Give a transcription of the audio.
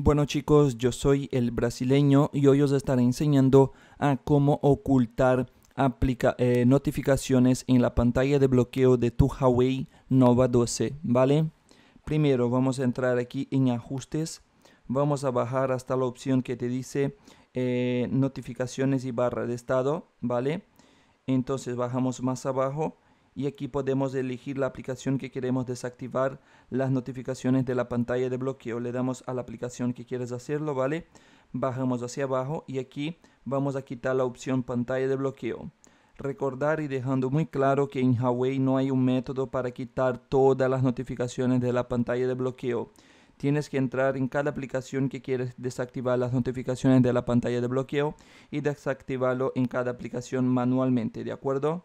Bueno chicos, yo soy el brasileño y hoy os estaré enseñando a cómo ocultar eh, notificaciones en la pantalla de bloqueo de tu Huawei Nova 12, ¿vale? Primero vamos a entrar aquí en ajustes, vamos a bajar hasta la opción que te dice eh, notificaciones y barra de estado, ¿vale? Entonces bajamos más abajo y aquí podemos elegir la aplicación que queremos desactivar las notificaciones de la pantalla de bloqueo. Le damos a la aplicación que quieres hacerlo, ¿vale? Bajamos hacia abajo y aquí vamos a quitar la opción pantalla de bloqueo. Recordar y dejando muy claro que en Huawei no hay un método para quitar todas las notificaciones de la pantalla de bloqueo. Tienes que entrar en cada aplicación que quieres desactivar las notificaciones de la pantalla de bloqueo y desactivarlo en cada aplicación manualmente, ¿de acuerdo?